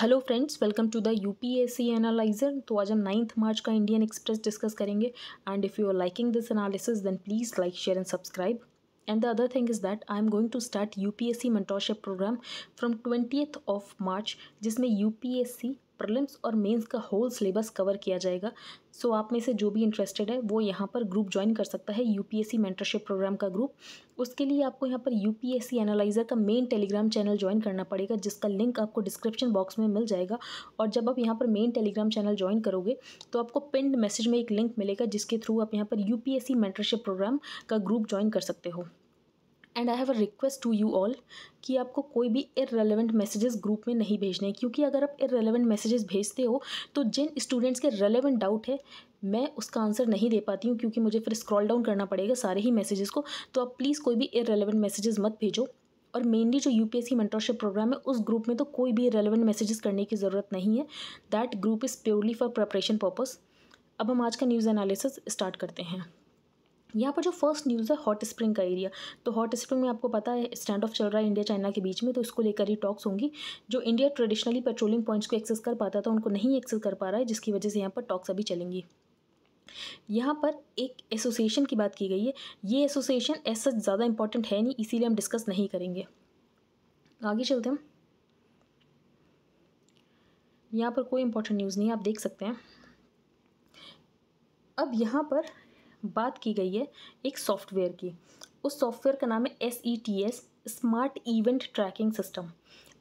hello friends welcome to the U P S C analyser तो आज हम ninth March का इंडियन एक्सप्रेस डिस्कस करेंगे and if you are liking this analysis then please like share and subscribe and the other thing is that I am going to start UPSC mentorship programme from twenty of March जिसमें upsc prelims और mains का whole syllabus cover किया जाएगा सो so, आप में से जो भी इंटरेस्टेड है वो यहाँ पर ग्रुप ज्वाइन कर सकता है यूपीएससी मेंटरशिप प्रोग्राम का ग्रुप उसके लिए आपको यहाँ पर यूपीएससी एनालाइजर का मेन टेलीग्राम चैनल ज्वाइन करना पड़ेगा जिसका लिंक आपको डिस्क्रिप्शन बॉक्स में मिल जाएगा और जब आप यहाँ पर मेन टेलीग्राम चैनल ज्वाइन करोगे तो आपको पिंड मैसेज में एक लिंक मिलेगा जिसके थ्रू आप यहाँ पर यू मेंटरशिप प्रोग्राम का ग्रुप ज्वाइन कर सकते हो and I have a request to you all कि आपको कोई भी इरेलीवेंट मैसेजेस ग्रुप में नहीं भेजने हैं क्योंकि अगर आप इरेलीवेंट मैसेजेस भेजते हो तो जिन स्टूडेंट्स के रेलिवेंट डाउट है मैं उसका आंसर नहीं दे पाती हूँ क्योंकि मुझे फिर स्क्रॉल डाउन करना पड़ेगा सारे ही मैसेजेस को तो आप प्लीज़ कोई भी इरेलीवेंट मैसेजेस मत भेजो और मेनली जो यूपीएससी मेंटरशिप प्रोग्राम है उस ग्रुप में तो कोई भी रेलिवेंट मैसेजेस करने की ज़रूरत नहीं है that group is purely for preparation purpose अब हम आज का न्यूज़ एनालिसिस स्टार्ट करते हैं यहाँ पर जो फर्स्ट न्यूज़ है हॉट स्प्रिंग का एरिया तो हॉट स्प्रिंग में आपको पता है स्टैंड ऑफ चल रहा है इंडिया चाइना के बीच में तो इसको लेकर ही टॉक्स होंगी जो इंडिया ट्रेडिशनली पेट्रोलिंग पॉइंट्स को एक्सेस कर पाता था उनको नहीं एक्सेस कर पा रहा है जिसकी वजह से यहाँ पर टॉक्स अभी चलेंगी यहाँ पर एक एसोसिएशन की बात की गई है ये एसोसिएशन एस सच ज़्यादा इंपॉर्टेंट है नहीं इसीलिए हम डिस्कस नहीं करेंगे आगे चलते हम यहाँ पर कोई इंपॉर्टेंट न्यूज़ नहीं आप देख सकते हैं अब यहाँ पर बात की गई है एक सॉफ्टवेयर की उस सॉफ्टवेयर का नाम है S E T S smart event tracking system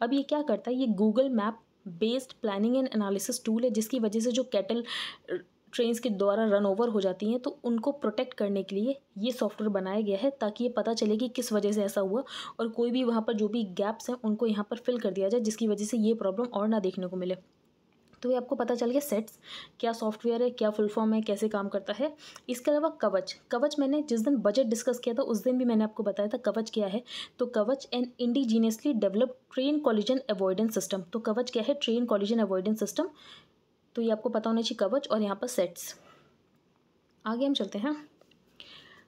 अब ये क्या करता है ये Google map based planning and analysis tool है जिसकी वजह से जो कैटल ट्रेन्स uh, के द्वारा रन ओवर हो जाती हैं तो उनको प्रोटेक्ट करने के लिए ये सॉफ्टवेयर बनाया गया है ताकि ये पता चले कि किस वजह से ऐसा हुआ और कोई भी वहाँ पर जो भी गैप्स हैं उनको यहाँ पर फिल कर दिया जाए जिसकी वजह से ये प्रॉब्लम और ना देखने को मिले तो ये आपको पता चल गया सेट्स क्या सॉफ्टवेयर है क्या फुल फॉर्म है कैसे काम करता है इसके अलावा कवच कवच मैंने जिस दिन बजट डिस्कस किया था उस दिन भी मैंने आपको बताया था कवच क्या है तो Kavach an indigenously develop train collision avoidance system तो कवच क्या है ट्रेन कॉलिजन अवॉइडेंस सिस्टम तो ये आपको पता होना चाहिए कवच और यहाँ पर सेट्स आगे हम चलते हैं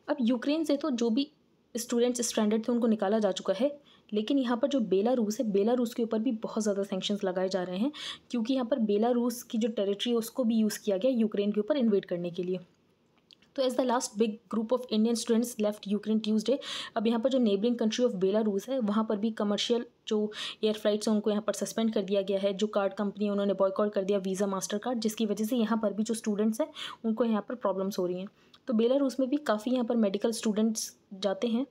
अब यूक्रेन से तो जो भी स्टूडेंट्स स्टैंडर्ड थे उनको निकाला जा चुका है लेकिन यहाँ पर जो बेलारूस है बेलारूस के ऊपर भी बहुत ज़्यादा सेंक्शन लगाए जा रहे हैं क्योंकि यहाँ पर बेलारूस की जो टेरिटरी है उसको भी यूज़ किया गया यूक्रेन के ऊपर इन्वेट करने के लिए तो as the last big group of Indian students left Ukraine Tuesday अब यहाँ पर जो नेबरिंग कंट्री ऑफ बेलारूस है वहाँ पर भी कमर्शियल जो एयर फ्लाइट्स हैं उनको यहाँ पर सस्पेंड कर दिया गया है जो कार्ड कंपनी है उन्होंने बॉयकॉट कर दिया वीज़ा मास्टर कार्ड जिसकी वजह से यहाँ पर भी जो स्टूडेंट्स हैं उनको यहाँ पर प्रॉब्लम्स हो रही हैं तो बेलारूस में भी काफ़ी यहाँ पर मेडिकल स्टूडेंट्स जाते हैं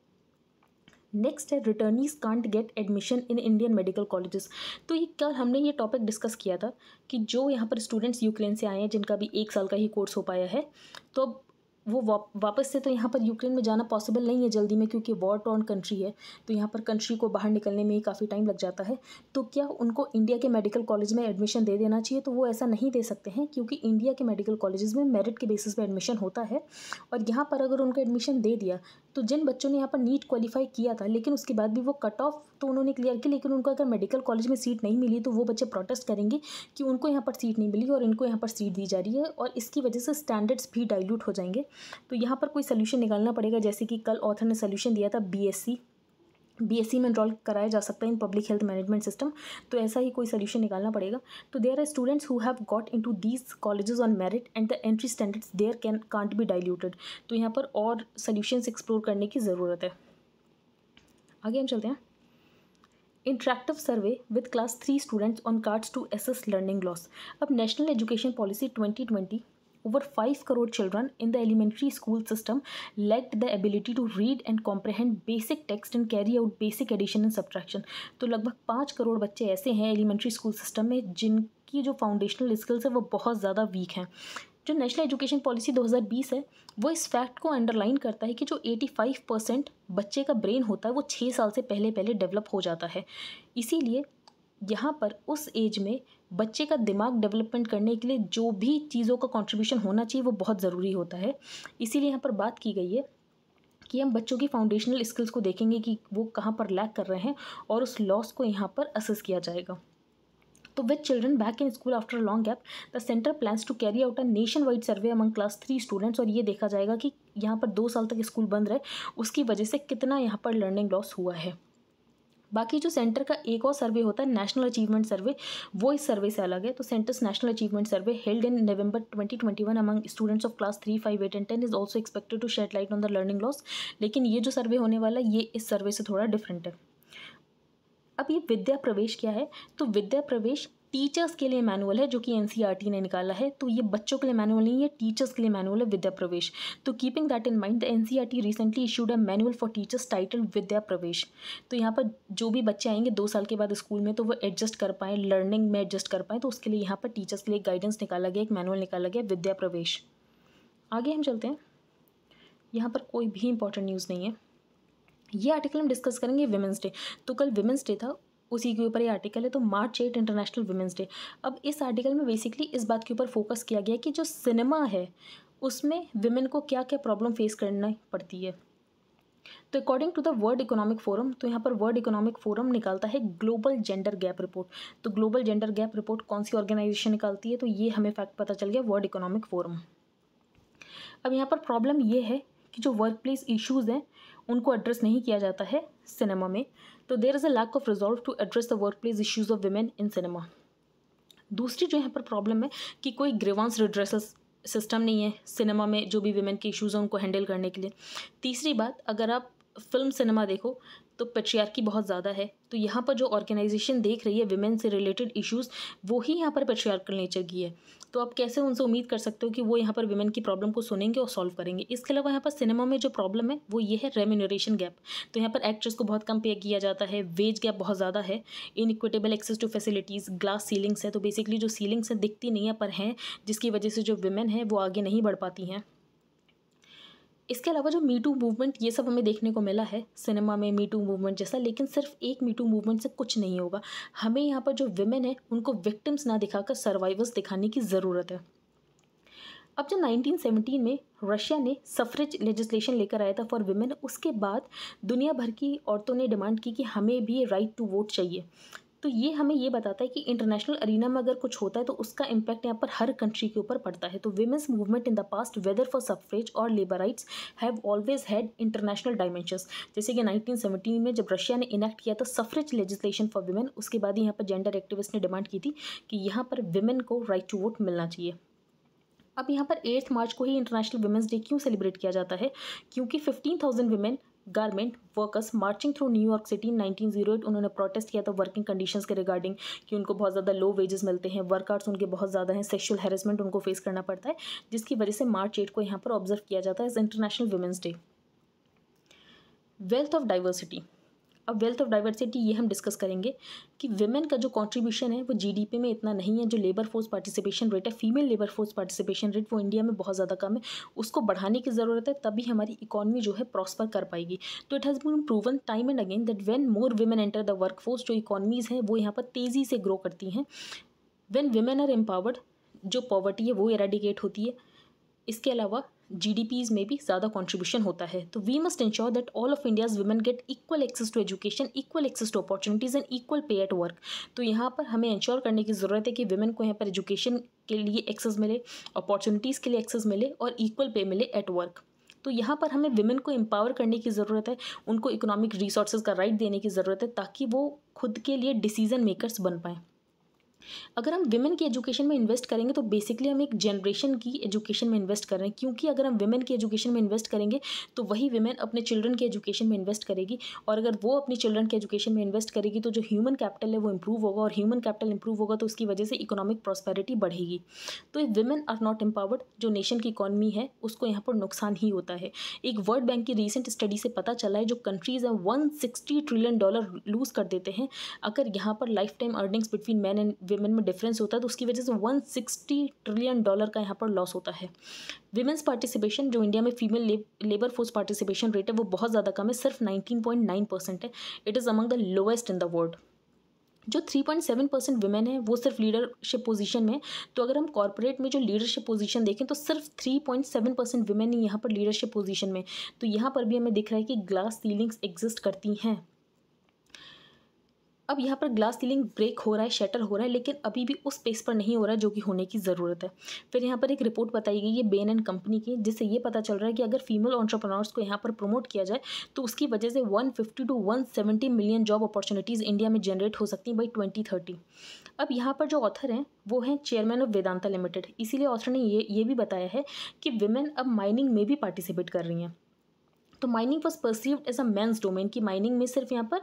नेक्स्ट है returnees can't get admission in Indian medical colleges तो ये कल हमने ये टॉपिक डिस्कस किया था कि जो यहाँ पर स्टूडेंट्स यूक्रेन से आए हैं जिनका भी एक साल का ही कोर्स हो पाया है तो अब वो वाप, वापस से तो यहाँ पर यूक्रेन में जाना पॉसिबल नहीं है जल्दी में क्योंकि वॉर टॉर्न कंट्री है तो यहाँ पर कंट्री को बाहर निकलने में ही काफ़ी टाइम लग जाता है तो क्या उनको इंडिया के मेडिकल कॉलेज में एडमिशन दे देना चाहिए तो वो ऐसा नहीं दे सकते हैं क्योंकि इंडिया के मेडिकल कॉलेज में मेरिट के बेसिस पर एडमिशन होता है और यहाँ पर अगर उनको एडमिशन दे दिया तो जिन बच्चों ने यहाँ पर नीट क्वालिफाई किया था लेकिन उसके बाद भी वो कट ऑफ तो उन्होंने क्लियर की लेकिन उनको अगर मेडिकल कॉलेज में सीट नहीं मिली तो वो बच्चे प्रोटेस्ट करेंगे कि उनको यहाँ पर सीट नहीं मिली और इनको यहाँ पर सीट दी जा रही है और इसकी वजह से स्टैंडर्ड्स भी डाइल्यूट हो जाएंगे तो यहाँ पर कोई सोल्यूशन निकालना पड़ेगा जैसे कि कल ऑथर ने सोल्यूशन दिया था बी एस सी बीएससी में एनरोल कराया जा सकता है in public health management system तो ऐसा ही कोई सोल्यूशन निकालना पड़ेगा तो there are students who have got into these colleges on merit and the entry standards there can can't be diluted तो यहाँ पर और सोल्यूशंस एक्सप्लोर करने की ज़रूरत है आगे हम चलते हैं interactive survey with class three students on cards to assess learning loss अब national education policy twenty twenty over 5 crore children in the elementary school system lacked the ability to read and comprehend basic text and carry out basic addition and subtraction तो लगभग पाँच करोड़ बच्चे ऐसे हैं elementary school system में जिनकी जो foundational skills है वो बहुत ज़्यादा वीक हैं जो नेशनल एजुकेशन पॉलिसी 2020 है वो इस फैक्ट को अंडरलाइन करता है कि जो 85 परसेंट बच्चे का ब्रेन होता है वो छः साल से पहले पहले डेवलप हो जाता है इसीलिए यहाँ पर उस एज में बच्चे का दिमाग डेवलपमेंट करने के लिए जो भी चीज़ों का कॉन्ट्रीब्यूशन होना चाहिए वो बहुत ज़रूरी होता है इसीलिए यहाँ पर बात की गई है कि हम बच्चों की फाउंडेशनल स्किल्स को देखेंगे कि वो कहाँ पर लैक कर रहे हैं और उस लॉस को यहाँ पर असेस किया जाएगा तो with children back in school after long gap the centre plans to carry out a nationwide survey among class three students और ये देखा जाएगा कि यहाँ पर दो साल तक स्कूल बंद रहे उसकी वजह से कितना यहाँ पर लर्निंग लॉस हुआ है बाकी जो सेंटर का एक और सर्वे होता है नेशनल अचीवमेंट सर्वे वो इस सर्वे से अलग है तो centre's national achievement survey held in November 2021 among students of class three five eight and ten is also expected to shed light on the learning loss लेकिन ये जो सर्वे होने वाला है ये इस सर्वे से थोड़ा डिफरेंट है अब ये विद्या प्रवेश क्या है तो विद्या प्रवेश टीचर्स के लिए मैनुअल है जो कि एनसीईआरटी e ने निकाला है तो ये बच्चों के लिए मैनुअल नहीं है टीचर्स के लिए मैनुअल है विद्या प्रवेश तो keeping that in mind the NCERT recently issued a manual for teachers title Vidya Pravesh तो यहाँ पर जो भी बच्चे आएंगे दो साल के बाद स्कूल में तो वो एडजस्ट कर पाएँ लर्निंग में एडजस्ट कर पाएँ तो उसके लिए यहाँ पर टीचर्स के लिए गाइडेंस निकाला गया एक मैनुअल निकाला गया विद्या प्रवेश आगे हम चलते हैं यहाँ पर कोई भी इंपॉर्टेंट न्यूज़ नहीं है ये आर्टिकल हम डिस्कस करेंगे वेमेंस डे तो कल वेमेंस डे था उसी के ऊपर ये आर्टिकल है तो March eight International women's Day अब इस आर्टिकल में बेसिकली इस बात के ऊपर फोकस किया गया कि जो सिनेमा है उसमें वुमेन को क्या क्या प्रॉब्लम फेस करना पड़ती है तो according to the World Economic Forum तो यहाँ पर वर्ल्ड इकोनॉमिक फोरम निकालता है ग्लोबल जेंडर गैप रिपोर्ट तो ग्लोबल जेंडर गैप रिपोर्ट कौन सी ऑर्गेनाइजेशन निकालती है तो ये हमें फैक्ट पता चल गया वर्ल्ड इकोनॉमिक फोरम अब यहाँ पर प्रॉब्लम ये है कि जो वर्क प्लेस इशूज़ हैं उनको एड्रेस नहीं किया जाता है सिनेमा में तो there is a lack of resolve to address the workplace issues of women in cinema दूसरी जो यहाँ पर प्रॉब्लम है कि कोई ग्रेवांस रिड्रेसेस सिस्टम नहीं है सिनेमा में जो भी वेमेन के इशूज़ हैं उनको हैंडल करने के लिए तीसरी बात अगर आप फिल्म सिनेमा देखो तो पेट्रियार्की बहुत ज़्यादा है तो यहाँ पर जो ऑर्गेनाइजेशन देख रही है विमेन से रिलेटेड इश्यूज़ वो ही यहाँ पर पेट्रियार्कल नेचर की है तो आप कैसे उनसे उम्मीद कर सकते हो कि वो यहाँ पर वुमेन की प्रॉब्लम को सुनेंगे और सॉल्व करेंगे इसके अलावा यहाँ पर सिनेमा में जो प्रॉब्लम है वो ये है रेम्यूनरेशन गैप तो यहाँ पर एक्ट्रेस को बहुत कम पे किया जाता है वेज गैप बहुत ज़्यादा है inequitable access to facilities glass ceilings है तो बेसिकली जो सीलिंग्स हैं दिखती नहीं है पर हैं जिसकी वजह से जो वुमेन है वो आगे नहीं बढ़ पाती हैं इसके अलावा जो मीटू मूवमेंट ये सब हमें देखने को मिला है सिनेमा में मीटू मूवमेंट जैसा लेकिन सिर्फ एक मीटू मूवमेंट से कुछ नहीं होगा हमें यहाँ पर जो विमेन है उनको विक्टिम्स ना दिखाकर सर्वाइवर्स दिखाने की ज़रूरत है अब जो 1917 में रशिया ने सफरेज लेजिस्लेशन लेकर आया था फॉर वुमेन उसके बाद दुनिया भर की औरतों ने डिमांड की कि हमें भी राइट टू वोट चाहिए तो ये हमें ये बताता है कि इंटरनेशनल अरीना में अगर कुछ होता है तो उसका इम्पैक्ट यहाँ पर हर कंट्री के ऊपर पड़ता है तो women's movement in the past whether for suffrage और labour rights have always had international dimensions जैसे कि 1917 में जब रशिया ने इनेक्ट किया था सफरेज लेजिस्लेशन फॉर वेमेन उसके बाद यहाँ पर जेंडर एक्टिविस्ट ने डिमांड की थी कि यहाँ पर वेमेन को राइट टू वोट मिलना चाहिए अब यहाँ पर एट्थ मार्च को ही इंटरनेशनल वुमेंस डे क्यों सेलिब्रेट किया जाता है क्योंकि fifteen thousand women garment workers marching through New York city 1908 उन्होंने प्रोटेस्ट किया था वर्किंग कंडीशंस के रिगार्डिंग कि उनको बहुत ज़्यादा लो वेजेस मिलते हैं वर्कर्स उनके बहुत ज़्यादा हैं सेक्शुअल हेरेसमेंट उनको फेस करना पड़ता है जिसकी वजह से मार्च एट को यहाँ पर ऑब्जर्व किया जाता है as International women's Day wealth of diversity अब वेल्थ ऑफ डाइवर्सिटी ये हम डिस्कस करेंगे कि वेमेन का जो कंट्रीब्यूशन है वो जीडीपी में इतना नहीं है जो लेबर फोर्स पार्टिसिपेशन रेट है female labour force participation rate वो इंडिया में बहुत ज़्यादा कम है उसको बढ़ाने की ज़रूरत है तभी हमारी इकॉनमी जो है प्रॉस्पर कर पाएगी तो it has been proven time and again that when more women enter the workforce जो इकॉनमीज़ हैं वो यहाँ पर तेज़ी से ग्रो करती हैं वेन वेमेन आर एम्पावर्ड जो पॉवर्टी है वो एराडिकेट होती है इसके अलावा GDPs में भी ज़्यादा कॉन्ट्रीब्यूशन होता है तो we must ensure that all of India's women get equal access to education equal access to opportunities and equal pay at work तो यहाँ पर हमें इंश्योर करने की ज़रूरत है कि वुमेन को यहाँ पर एजुकेशन के लिए एक्सेस मिले अपॉर्चुनिटीज़ के लिए एक्सेस मिले और इक्वल पे मिले एट वर्क तो यहाँ पर हमें वुमेन को एम्पावर करने की ज़रूरत है उनको इकोनॉमिक रिसोर्सेज का राइट देने की ज़रूरत है ताकि वो खुद के लिए डिसीज़न मेकर्स बन पाएँ अगर हम विमेन की एजुकेशन में इन्वेस्ट करेंगे तो बेसिकली हम एक जनरेशन की एजुकेशन में इन्वेस्ट कर रहे हैं क्योंकि अगर हम विमेन की एजुकेशन में इन्वेस्ट करेंगे तो वही विमेन अपने चिल्ड्रन की एजुकेशन में इन्वेस्ट करेगी और अगर वो अपने चिल्ड्रन की एजुकेशन में इन्वेस्ट करेगी तो जो ह्यूमन कैपिटल है वो इंप्रूव होगा और ह्यूमन कैपिटल इंप्रूव होगा तो उसकी वजह से इकोनॉमिक प्रॉस्पेरिटी बढ़ेगी तो वेमेन आर नॉट एम्पावर्ड जो नेशन की इकॉनमी है उसको यहाँ पर नुकसान ही होता है एक वर्ल्ड बैंक की रिसेंट स्टडी से पता चला है जो कंट्रीज़ हैं वन ट्रिलियन डॉलर लूज़ कर देते हैं अगर यहाँ पर lifetime earnings between man and women में डिफरेंस होता है तो उसकी वजह से वन सिक्सटी ट्रिलियन डॉलर का यहाँ पर लॉस होता है वीमेंस पार्टिसिपेशन जो इंडिया में female labour force participation rate है वो बहुत ज़्यादा कम है सिर्फ नाइनटीन परसेंट है it is among the lowest in the world जो 3.7 परसेंट वुमेन है वो सिर्फ लीडरशिप पोजीशन में तो अगर हम कॉरपोरेट में जो लीडरशिप पोजीशन देखें तो सिर्फ 3.7 परसेंट वुमेन ही यहाँ पर लीडरशिप पोजीशन में तो यहाँ पर भी हमें दिख रहा है कि ग्लास सीलिंग्स एग्जिस्ट करती हैं अब यहाँ पर ग्लास सीलिंग ब्रेक हो रहा है शटर हो रहा है लेकिन अभी भी उस स्पेस पर नहीं हो रहा है जो कि होने की ज़रूरत है फिर यहाँ पर एक रिपोर्ट बताई गई है बेन एंड कंपनी की जिससे ये पता चल रहा है कि अगर फीमेल ऑन्टरप्रनर्स को यहाँ पर प्रमोट किया जाए तो उसकी वजह से one fifty two one seventy million job opportunities India में जनरेट हो सकती हैं बाई ट्वेंटी थर्टी अब यहाँ पर जो ऑथर हैं वो हैं चेयरमैन ऑफ वेदांता लिमिटेड इसीलिए ऑथर ने ये ये भी बताया है कि वेमेन अब माइनिंग में भी पार्टिसिपेट कर रही हैं तो mining was perceived as a man's domain कि माइनिंग में सिर्फ यहाँ पर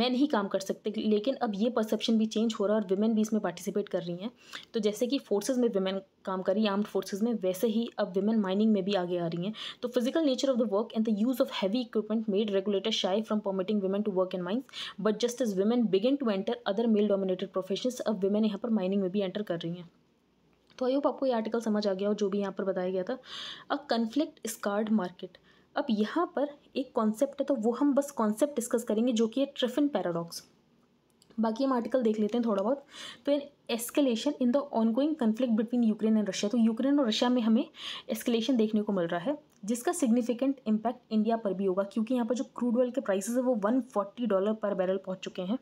मैन ही काम कर सकते लेकिन अब ये परसेप्शन भी चेंज हो रहा है और वुमेन भी इसमें पार्टिसिपेट कर रही हैं तो जैसे कि फोर्सेज में वुमेन काम कर रही है आर्म्ड फोर्सेज में वैसे ही अब वुमेन माइनिंग में भी आगे आ रही हैं तो physical nature of the work and the use of heavy equipment made regulator shy from permitting women to work in mines but just as women begin to enter other male dominated profession अब women यहाँ पर mining में भी enter कर रही हैं तो I hope आपको ये आर्टिकल समझ आ गया हो जो भी यहाँ पर बताया गया था अ कन्फ्लिक्ट स्कार्ड मार्केट अब यहाँ पर एक कॉन्सेप्ट है तो वो हम बस कॉन्सेप्ट डिस्कस करेंगे जो कि है ट्रिफिन पैराडॉक्स बाकी हम आर्टिकल देख लेते हैं थोड़ा बहुत तो in escalation in the ongoing conflict between Ukraine and Russia तो यूक्रेन और रशिया में हमें एस्केलेशन देखने को मिल रहा है जिसका सिग्निफिकेंट इम्पैक्ट इंडिया पर भी होगा क्योंकि यहाँ पर जो क्रूड ऑयल के प्राइसेस है वो one forty dollar per barrel पहुँच चुके हैं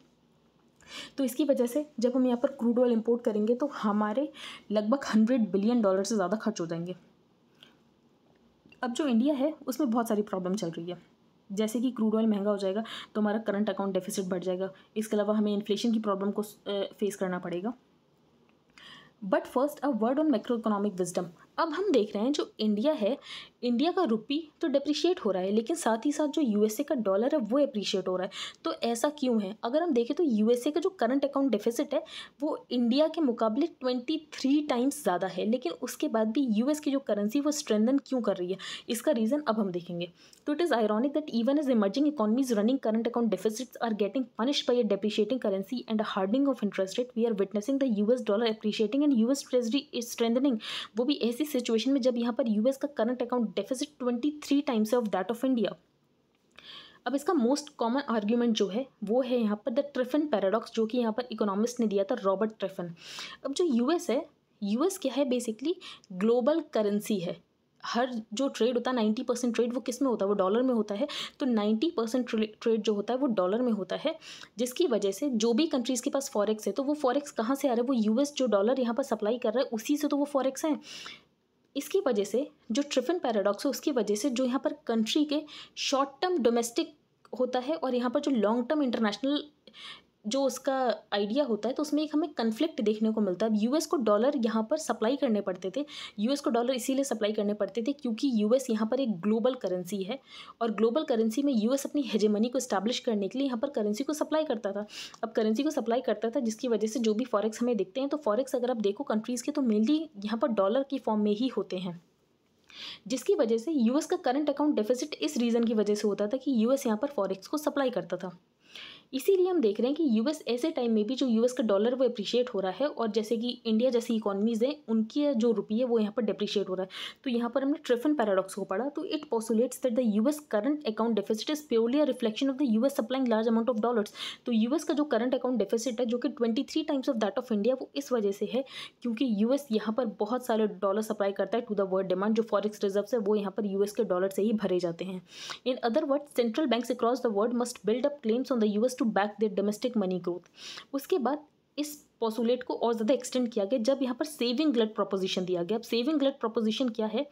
तो इसकी वजह से जब हम यहाँ पर क्रूड ऑयल इम्पोर्ट करेंगे तो हमारे लगभग हंड्रेड बिलियन डॉलर से ज़्यादा खर्च हो जाएंगे अब जो इंडिया है उसमें बहुत सारी प्रॉब्लम चल रही है जैसे कि क्रूड ऑयल महंगा हो जाएगा तो हमारा करंट अकाउंट डेफिसिट बढ़ जाएगा इसके अलावा हमें इन्फ्लेशन की प्रॉब्लम को फेस करना पड़ेगा but first a word on macroeconomic wisdom अब हम देख रहे हैं जो इंडिया है इंडिया का रुपी तो डिप्रिशिएट हो रहा है लेकिन साथ ही साथ जो यूएसए का डॉलर है वो अप्रिशिएट हो रहा है तो ऐसा क्यों है अगर हम देखें तो यूएसए का जो करंट अकाउंट डेफिसिट है वो इंडिया के मुकाबले ट्वेंटी थ्री टाइम्स ज़्यादा है लेकिन उसके बाद भी यूएस की जो करेंसी वो स्ट्रेंदन क्यों कर रही है इसका रीज़न अब हम देखेंगे तो it is ironic that even as emerging economies running current account deficits are getting punish by a depreciating currency and a of interest rate we are witnessing the US dollar appreciating and US treasury is strengthening वो भी ऐसी situation में जब यहाँ पर US का current account deficit twenty three times of that of India अब इसका मोस्ट कॉमन आर्ग्यूमेंट जो है वो है यहाँ पर द ट्रिफिन पैराडॉक्स जो कि यहाँ पर इकोनॉमिस्ट ने दिया था रॉबर्ट ट्रिफिन अब जो यूएस है यूएस क्या है बेसिकली ग्लोबल करेंसी है हर जो ट्रेड होता है नाइन्टी परसेंट ट्रेड वो किस में होता है वो डॉलर में होता है तो नाइन्टी परसेंट ट्रेड जो होता है वो डॉलर में होता है जिसकी वजह से जो भी कंट्रीज़ के पास फॉरेक्स है तो वो फॉरेक्स कहाँ से आ रहा है वो यूएस जो डॉलर यहाँ पर सप्लाई कर रहा है उसी से तो वो फॉरेक्स है इसकी वजह से जो ट्रिफिन पैराडॉक्स है उसकी वजह से जो यहाँ पर कंट्री के शॉर्ट टर्म डोमेस्टिक होता है और यहाँ पर जो लॉन्ग टर्म इंटरनेशनल जो उसका आइडिया होता है तो उसमें एक हमें कन्फ्लिक्ट देखने को मिलता है अब यूएस को डॉलर यहाँ पर सप्लाई करने पड़ते थे यूएस को डॉलर इसीलिए सप्लाई करने पड़ते थे क्योंकि यूएस यहाँ पर एक ग्लोबल करेंसी है और ग्लोबल करेंसी में यूएस अपनी हेजेमनी को स्टैब्लिश करने के लिए यहाँ पर करेंसी को सप्लाई करता था अब करेंसी को सप्लाई करता था जिसकी वजह से जो भी फॉरेक्स हमें देखते हैं तो फॉरेक्स अगर आप देखो कंट्रीज़ के तो मेनली यहाँ पर डॉलर की फॉर्म में ही होते हैं जिसकी वजह से यूएस का करंट अकाउंट डेफिसिट इस रीज़न की वजह से होता था कि यूएस यहाँ पर फॉरेक्स को सप्लाई करता था इसीलिए हम देख रहे हैं कि यूएस ऐसे टाइम में भी जो यूएस का डॉलर वो अप्रिशिएट हो रहा है और जैसे कि इंडिया जैसी इकोनॉमीज़ हैं उनकी जो रुपये वो यहाँ पर डिप्रिशिएट हो रहा है तो यहाँ पर हमने ट्रिफन पैराडॉक्स को पढ़ा तो it postulates that the US current account deficit is purely a reflection of the US supplying large amount of dollars तो यूएस का जो करंट अकाउंट डेफिसिट है जो कि twenty three times of that of India वो इस वजह से है क्योंकि यूएस यहाँ पर बहुत सारे डॉलर सप्लाई करता है टू द वर्ल्ड डिमांड जो फॉरिक्स रिजर्व है वो यहाँ पर यूएस के डॉलर से ही भरे जाते हैं in other word central bank across the world must build up claims on the US to back the domestic money growth उसके बाद इस पॉसुलेट को और ज़्यादा एक्सटेंड किया गया जब यहाँ पर सेविंग ग्लड प्रोपोजिशन दिया गया अब सेविंग ग्लड प्रोपोजिशन क्या है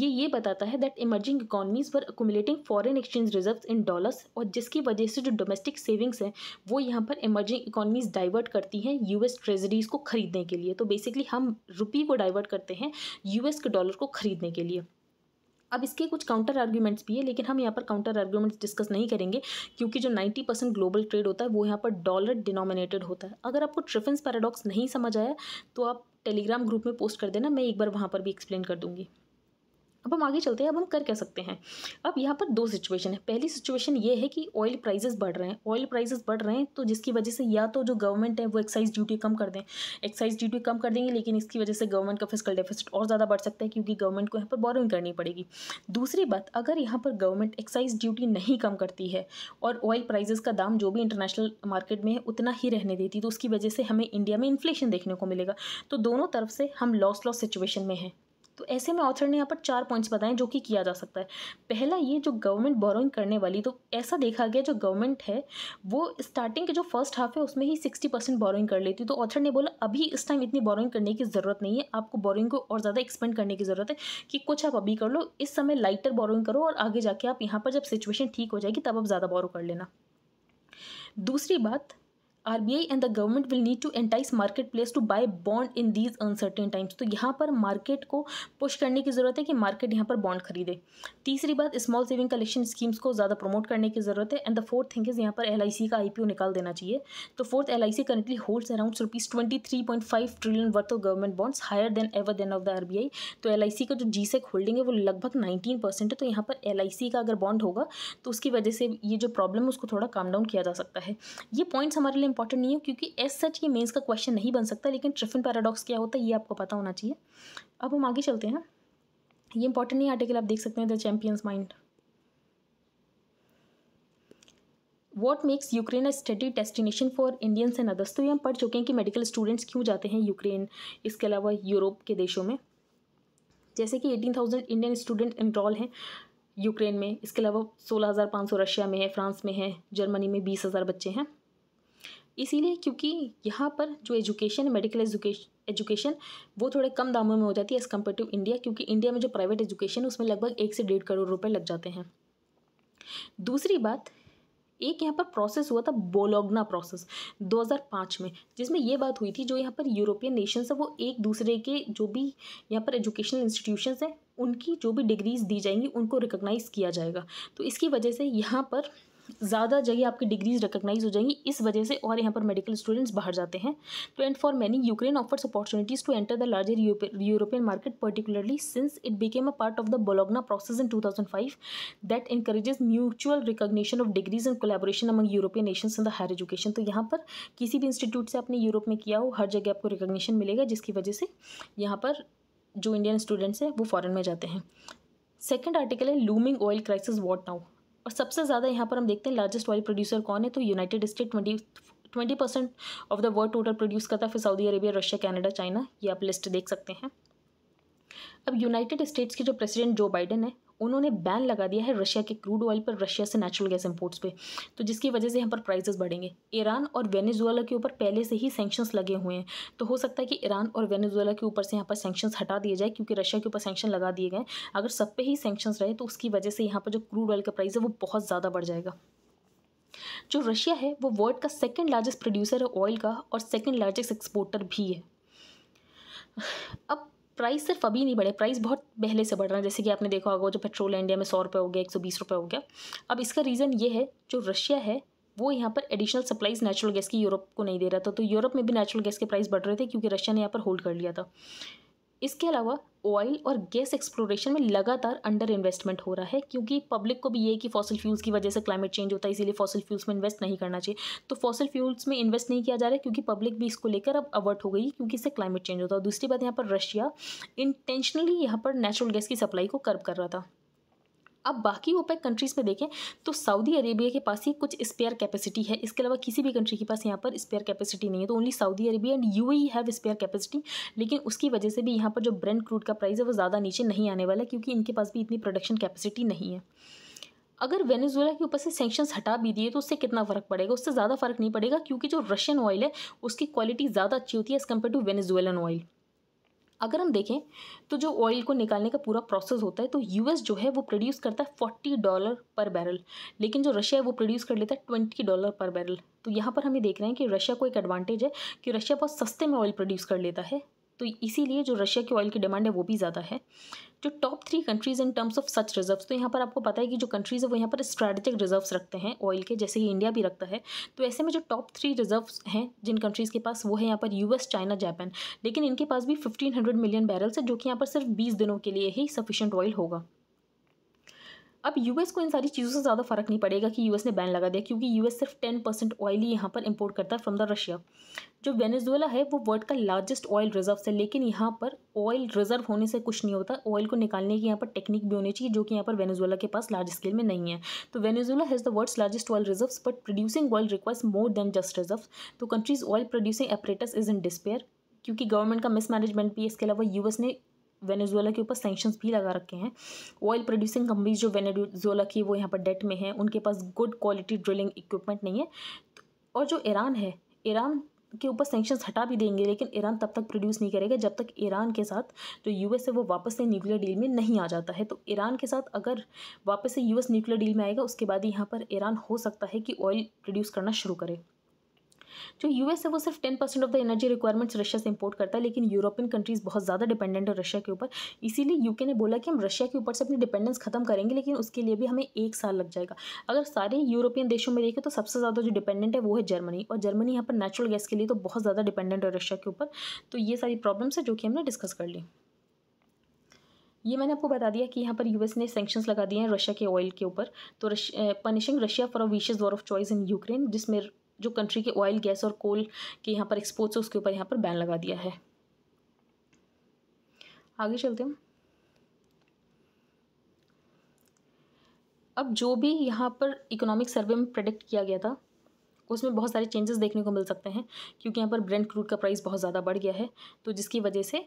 ये ये बताता है that emerging economies were accumulating foreign exchange reserve in dollars और जिसकी वजह से जो डोमेस्टिक सेविंग्स हैं वो यहाँ पर इमर्जिंग इकोनॉमीज़ डाइवर्ट करती हैं यूएस ट्रेजरीज़ को खरीदने के लिए तो बेसिकली हम रुपी को डाइवर्ट करते हैं यूएस के डॉलर को खरीदने के लिए अब इसके कुछ काउंटर आर्ग्यूमेंट्स भी है लेकिन हम यहाँ पर काउंटर आर्ग्यूमेंट्स डिस्कस नहीं करेंगे क्योंकि जो 90 परसेंट ग्लोबल ट्रेड होता है वो यहाँ पर डॉलर डिनोमिनेटेड होता है अगर आपको ट्रिफेंस पैराडॉक्स नहीं समझ आया तो आप टेलीग्राम ग्रुप में पोस्ट कर देना मैं एक बार वहाँ पर भी एक्सप्लेन कर दूँगी अब हम आगे चलते हैं अब हम कर क्या सकते हैं अब यहाँ पर दो सिचुएशन है पहली सिचुएशन ये है कि ऑयल प्राइजेस बढ़ रहे हैं ऑयल प्राइजेस बढ़ रहे हैं तो जिसकी वजह से या तो जो गवर्नमेंट है वो एक्साइज ड्यूटी कम कर दें एक्साइज ड्यूटी कम कर देंगे लेकिन इसकी वजह से गवर्नमेंट का फिजिकल डेफिसिट और ज़्यादा बढ़ सकता है क्योंकि गवर्नमेंट को यहाँ पर बॉरिंग करनी पड़ेगी दूसरी बात अगर यहाँ पर गवर्नमेंट एक्साइज ड्यूटी नहीं कम करती है और ऑयल प्राइजेस का दाम जो भी इंटरनेशनल मार्केट में है उतना ही रहने देती तो उसकी वजह से हमें इंडिया में इन्फ्लेशन देखने को मिलेगा तो दोनों तरफ से हम लॉस लॉस सिचुएशन में हैं तो ऐसे में ऑथर ने यहाँ पर चार पॉइंट्स बताएं जो कि किया जा सकता है पहला ये जो गवर्नमेंट बोरोइंग करने वाली तो ऐसा देखा गया जो गवर्नमेंट है वो स्टार्टिंग के जो फर्स्ट हाफ है उसमें ही सिक्सटी परसेंट बोरोइंग कर लेती तो ऑथर ने बोला अभी इस टाइम इतनी बोरोइंग करने की ज़रूरत नहीं है आपको बोरोइंग को और ज़्यादा एक्सपेंड करने की ज़रूरत है कि कुछ आप अभी कर लो इस समय लाइटर बोरोइंग करो और आगे जाके आप यहाँ पर जब सिचुएशन ठीक हो जाएगी तब आप ज़्यादा बोरो कर लेना दूसरी बात RBI and the government will need to entice marketplace to buy bond in these uncertain times तो यहाँ पर मार्केट को पुश करने की ज़रूरत है कि मार्केट यहाँ पर बॉन्ड खरीदे तीसरी बात स्मॉल सेविंग कलेक्शन स्कीम्स को ज़्यादा प्रमोट करने की ज़रूरत है and the fourth thing is यहाँ पर एल का आई निकाल देना चाहिए तो fourth L currently holds around rupees twenty three point five trillion worth of government bonds higher than ever then of the R तो एल का जो जी होल्डिंग e है वो लगभग नाइनटीन परसेंट है तो यहाँ पर एल का अगर बॉन्ड होगा तो उसकी वजह से ये जो प्रॉब्लम है उसको थोड़ा काम डाउन किया जा सकता है ये पॉइंट्स हमारे लिए इंपॉर्टेंट नहीं है क्योंकि एस सच ये मेंस का क्वेश्चन नहीं बन सकता लेकिन ट्रिफिन पैराडॉक्स क्या होता है ये आपको पता होना चाहिए अब हम आगे चलते हैं ये इंपॉर्टेंट नहीं आर्टिकल आप देख सकते हैं the champions mind what makes Ukraine a study destination for Indians and others तो ये हम पढ़ चुके हैं कि मेडिकल स्टूडेंट्स क्यों जाते हैं यूक्रेन इसके अलावा यूरोप के देशों में जैसे कि eighteen thousand Indian student enrol हैं यूक्रेन में इसके अलावा सोलह हज़ार पाँच सौ रशिया में है फ्रांस में है जर्मनी में बीस हज़ार बच्चे हैं इसीलिए क्योंकि यहाँ पर जो एजुकेशन मेडिकल एजुकेशन एजुकेशन वो थोड़े कम दामों में हो जाती है एज़ कम्पेयर टू इंडिया क्योंकि इंडिया में जो प्राइवेट एजुकेशन है उसमें लगभग एक से डेढ़ करोड़ रुपए लग जाते हैं दूसरी बात एक यहाँ पर प्रोसेस हुआ था बोलोगना प्रोसेस 2005 में जिसमें यह बात हुई थी जो यहाँ पर यूरोपियन नेशंस है वो एक दूसरे के जो भी यहाँ पर एजुकेशनल इंस्टीट्यूशन हैं उनकी जो भी डिग्रीज दी जाएंगी उनको रिकोगनाइज़ किया जाएगा तो इसकी वजह से यहाँ पर ज़्यादा जगह आपकी डिग्रीज रिकग्नाइज हो जाएंगी इस वजह से और यहाँ पर मेडिकल स्टूडेंट्स बाहर जाते हैं तो and for many Ukraine offers opportunities to enter the larger European market particularly since it became a part of the Bologna process in two thousand five that encourages mutual recognition of degrees and collaboration among European nation in the higher education तो यहाँ पर किसी भी institute से आपने Europe में किया हो हर जगह आपको रिकोगनीशन मिलेगा जिसकी वजह से यहाँ पर जो इंडियन स्टूडेंट्स हैं वो फॉरन में जाते हैं सेकेंड आर्टिकल है looming oil crisis what now और सबसे ज़्यादा यहाँ पर हम देखते हैं लार्जेस्ट ऑयल प्रोड्यूसर कौन है तो United State twenty twenty percent of the world total produce करता है फिर Saudi Arabia Russia Canada China ये आप लिस्ट देख सकते हैं अब यूनाइटेड स्टेट्स के जो प्रेसिडेंट जो बाइडन है उन्होंने बैन लगा दिया है रशिया के क्रूड ऑयल पर रशिया से नेचुरल गैस इंपोर्ट्स पे तो जिसकी वजह से यहाँ पर प्राइसेस बढ़ेंगे ईरान और वेनेजुएला के ऊपर पहले से ही सेंक्शंस लगे हुए हैं तो हो सकता है कि ईरान और वेनेजुएला के ऊपर से यहाँ पर सेंक्शंस हटा दिए जाए क्योंकि रशिया के ऊपर सेंक्शन लगा दिए गए अगर सब पे ही सेंक्शंस रहे तो उसकी वजह से यहाँ पर जो क्रूड ऑयल का प्राइस है वो बहुत ज़्यादा बढ़ जाएगा जो रशिया है वो वर्ल्ड का सेकेंड लार्जेस्ट प्रोड्यूसर है ऑयल का और सेकेंड लार्जेस्ट एक्सपोर्टर भी है अब प्राइस सिर्फ अभी नहीं बढ़े प्राइस बहुत पहले से बढ़ रहा है जैसे कि आपने देखा होगा जो पेट्रोल इंडिया में सौ रुपये हो गया एक सौ बीस रुपये हो गया अब इसका रीज़न ये है जो रशिया है वो यहाँ पर एडिशनल सप्लाईज नेचुरल गैस की यूरोप को नहीं दे रहा था तो यूरोप में भी नेचुरल गैस के प्राइस बढ़ रहे थे क्योंकि रशिया ने यहाँ पर होल्ड कर लिया था इसके अलावा ऑयल और गैस एक्सप्लोरेशन में लगातार अंडर इन्वेस्टमेंट हो रहा है क्योंकि पब्लिक को भी ये कि फॉसिल फ्यूल्स की वजह से क्लाइमेट चेंज होता है इसीलिए फॉसिल फ्यूल्स में इन्वेस्ट नहीं करना चाहिए तो फॉसिल फ्यूल्स में इन्वेस्ट नहीं किया जा रहा है क्योंकि पब्लिक भी इसको लेकर अब अवर्ट हो गई क्योंकि इससे क्लाइमेट चेंज होता है दूसरी बात यहाँ पर रशिया इंटेंशनली यहाँ पर नेचुरल गैस की सप्लाई को कर्व कर रहा था अब बाकी ओपेक कंट्रीज़ में देखें तो सऊदी अरेबिया के पास ही कुछ स्पेयर कैपेसिटी है इसके अलावा किसी भी कंट्री के पास यहाँ पर स्पेयर कैपेसिटी नहीं है तो only Saudi Arabia and you have spare capacity लेकिन उसकी वजह से भी यहाँ पर जो ब्रेंड क्रूड का प्राइस है वो ज़्यादा नीचे नहीं आने वाला क्योंकि इनके पास भी इतनी प्रोडक्शन कैपेसिटी नहीं है अगर वेनेजुएला के ऊपर से सेंक्शंस हटा भी दिए तो उससे कितना फ़र्क पड़ेगा उससे ज़्यादा फ़र्क नहीं पड़ेगा क्योंकि जो रशियन ऑयल है उसकी क्वालिटी ज़्यादा अच्छी होती है as compare to Venezuelan oil अगर हम देखें तो जो ऑयल को निकालने का पूरा प्रोसेस होता है तो यूएस जो है वो प्रोड्यूस करता है फोर्टी डॉलर पर बैरल लेकिन जो रशिया है वो प्रोड्यूस कर लेता है ट्वेंटी डॉलर पर बैरल तो यहाँ पर हम ये देख रहे हैं कि रशिया को एक एडवांटेज है कि रशिया बहुत सस्ते में ऑयल प्रोड्यूस कर लेता है तो इसीलिए जो रशिया के ऑयल की डिमांड है वो भी ज़्यादा है जो top three countries in terms of such reserves तो यहाँ पर आपको पता है कि जो कंट्रीज़ है वो यहाँ पर स्ट्रैटेजिक रिजर्व्स रखते हैं ऑयल के जैसे कि इंडिया भी रखता है तो ऐसे में जो टॉप थ्री रिजर्व हैं जिन कंट्रीज़ के पास वो है यहाँ पर यूएस चाइना जापान लेकिन इनके पास भी फिफ्टीन हंड्रेड मिलियन बैरल्स है जो कि यहाँ पर सिर्फ बीस दिनों के लिए ही सफिशेंट ऑयल होगा अब यूएस को इन सारी चीज़ों से ज़्यादा फ़र्क नहीं पड़ेगा कि यूएस ने बैन लगा दिया क्योंकि यूएस सिर्फ टेन परसेंट ऑयल ही यहाँ पर इंपोर्ट करता है फ्रॉम द रशिया जो वेनेजुएला है वो वर्ल्ड का लार्जेस्ट ऑयल रिजर्व है लेकिन यहाँ पर ऑयल रिजर्व होने से कुछ नहीं होता ऑयल को निकालने की यहाँ पर टेक्निक भी होनी चाहिए जो कि यहाँ पर वेनेजुएला के पास लार्ज स्केल में नहीं है तो Venezuela has the world's largest oil reserve but producing oil requires more than just reserve तो countries oil producing apparatus is in despair क्योंकि गवर्नमेंट का मिसमैनेजमेंट भी इसके अलावा यूएस ने वेनेजुएला के ऊपर सेंक्शंस भी लगा रखे हैं ऑयल प्रोड्यूसिंग कंपनीज जो वेनेजुएला की वो यहाँ पर डेट में है उनके पास गुड क्वालिटी ड्रिलिंग इक्विपमेंट नहीं है और जो ईरान है ईरान के ऊपर सेंक्शंस हटा भी देंगे लेकिन ईरान तब तक प्रोड्यूस नहीं करेगा जब तक ईरान के साथ जो यूएस है वो वापस से न्यूक्लियर डील में नहीं आ जाता है तो ईरान के साथ अगर वापस से यूएस न्यूक्लियर डील में आएगा उसके बाद ही यहाँ पर ईरान हो सकता है कि ऑयल प्रोड्यूस करना शुरू करे जो यूएस है वो सिर्फ ten percent of the energy requirements Russia से इंपोर्ट करता है लेकिन यूरोपियन कंट्रीज़ बहुत ज़्यादा डिपेंडेंट है रशिया के ऊपर इसीलिए यूके ने बोला कि हम रशिया के ऊपर से अपनी डिपेंडेंस खत्म करेंगे लेकिन उसके लिए भी हमें एक साल लग जाएगा अगर सारे यूरोपियन देशों में देखें तो सबसे ज़्यादा जो डिपेंडेंट है वो है जर्मनी और जर्मनी यहाँ पर नेचुरल गैस के लिए तो बहुत ज़्यादा डिपेंडेंट है रशिया के ऊपर तो ये सारी प्रॉब्लम्स है जो कि हमने डिस्कस कर ली ये मैंने आपको बता दिया कि यहाँ पर यूएस ने सेंक्शंस लगा दिए हैं रशिया के ऑयल के ऊपर तो punishing Russia for a vicious war of choice in Ukraine जिसमें जो कंट्री के ऑयल गैस और कोल के यहाँ पर एक्सपोर्ट्स है उसके ऊपर यहाँ पर बैन लगा दिया है आगे चलते हम अब जो भी यहाँ पर इकोनॉमिक सर्वे में प्रेडिक्ट किया गया था उसमें बहुत सारे चेंजेस देखने को मिल सकते हैं क्योंकि यहाँ पर ब्रेंड क्रूड का प्राइस बहुत ज़्यादा बढ़ गया है तो जिसकी वजह से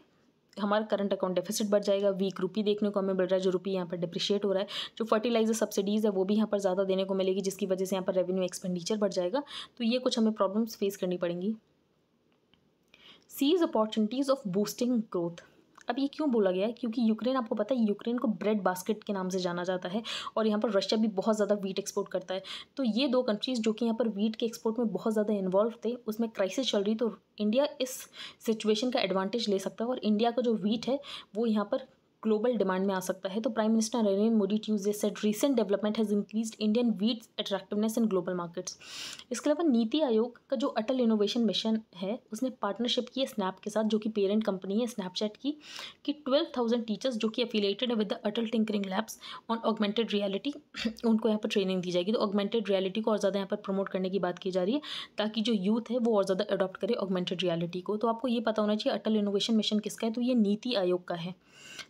हमारा करंट अकाउंट डेफिसिट बढ़ जाएगा वीक रुपी देखने को हमें बढ़ रहा है जो रुपी यहाँ पर डिप्रिशिएट हो रहा है जो फर्टिलाइजर सब्सिडीज़ है वो भी यहाँ पर ज़्यादा देने को मिलेगी जिसकी वजह से यहाँ पर रेवेन्यू एक्सपेंडिचर बढ़ जाएगा तो ये कुछ हमें प्रॉब्लम्स फेस करनी पड़ेंगी seize opportunities of boosting growth अब ये क्यों बोला गया है क्योंकि यूक्रेन आपको पता है यूक्रेन को ब्रेड बास्केट के नाम से जाना जाता है और यहाँ पर रशिया भी बहुत ज़्यादा वीट एक्सपोर्ट करता है तो ये दो कंट्रीज़ जो कि यहाँ पर वीट के एक्सपोर्ट में बहुत ज़्यादा इन्वॉल्व थे उसमें क्राइसिस चल रही तो इंडिया इस सिचुएशन का एडवांटेज ले सकता है और इंडिया का जो वीट है वो यहाँ पर ग्लोबल डिमांड में आ सकता है तो Prime Minister Narendra Modi Tuesday said recent development has increase Indian wheat attractiveness in global markets इसके अलावा नीति आयोग का जो अटल इनोवेशन मिशन है उसने पार्टनरशिप की है स्नैप के साथ जो कि पेरेंट कंपनी है स्नैपचैट की कि ट्वेल्व थाउजेंड टीचर्स जो कि अफिलेटेड है with the Atal tinkering labs on augmented reality उनको यहाँ पर ट्रेनिंग दी जाएगी तो ऑगमेंटेड रियलिटी को और ज़्यादा यहाँ पर प्रमोट करने की बात की जा रही है ताकि जो यूथ है वो और ज़्यादा अडॉप्ट करे ऑगमेंटेड रियलिटी को तो आपको ये पता होना चाहिए अटल इनोवेशन मिशन किसका है तो ये नीति आयोग का है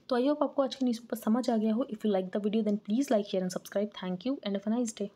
तो आई होप आपको आज की न्यूज़ समझ आ गया हो if you like the video then please like share and subscribe thank you and have nice day